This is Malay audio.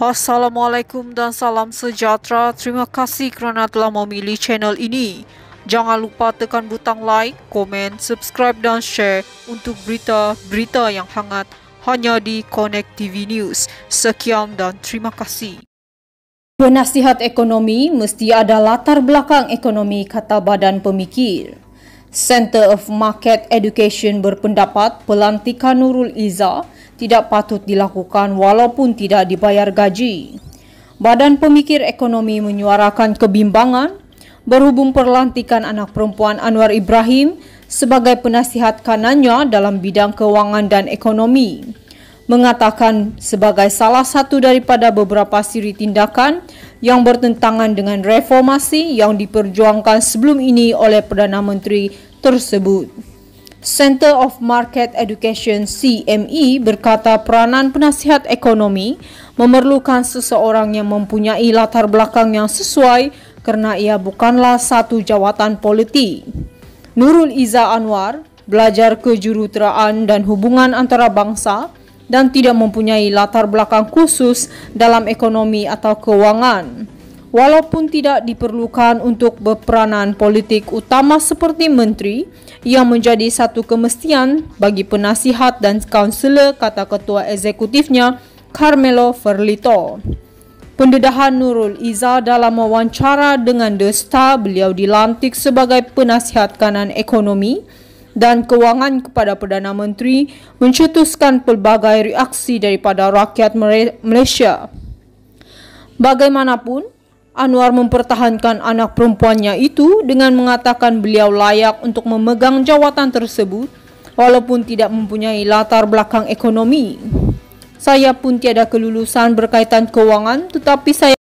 Assalamualaikum dan salam sejahtera. Terima kasih kerana telah memilih channel ini. Jangan lupa tekan butang like, komen, subscribe dan share untuk berita-berita yang hangat hanya di Connect TV News. Sekian dan terima kasih. Penasihat ekonomi mesti ada latar belakang ekonomi kata badan pemikir. Center of Market Education berpendapat pelantikan Nurul Izzah tidak patut dilakukan walaupun tidak dibayar gaji. Badan Pemikir Ekonomi menyuarakan kebimbangan berhubung perlantikan anak perempuan Anwar Ibrahim sebagai penasihat kanannya dalam bidang keuangan dan ekonomi. Mengatakan sebagai salah satu daripada beberapa siri tindakan yang bertentangan dengan reformasi yang diperjuangkan sebelum ini oleh Perdana Menteri tersebut. Center of Market Education CME berkata peranan penasihat ekonomi memerlukan seseorang yang mempunyai latar belakang yang sesuai kerana ia bukanlah satu jawatan politik. Nurul Iza Anwar belajar kejuruteraan dan hubungan antara bangsa dan tidak mempunyai latar belakang khusus dalam ekonomi atau kewangan. Walaupun tidak diperlukan untuk berperanan politik utama seperti menteri, yang menjadi satu kemestian bagi penasihat dan kaunselor kata ketua eksekutifnya Carmelo Ferlito. Pendedahan Nurul Iza dalam wawancara dengan The Star beliau dilantik sebagai penasihat kanan ekonomi dan kewangan kepada Perdana Menteri mencetuskan pelbagai reaksi daripada rakyat Malaysia. Bagaimanapun, Anwar mempertahankan anak perempuannya itu dengan mengatakan beliau layak untuk memegang jawatan tersebut walaupun tidak mempunyai latar belakang ekonomi. Saya pun tiada kelulusan berkaitan keuangan tetapi saya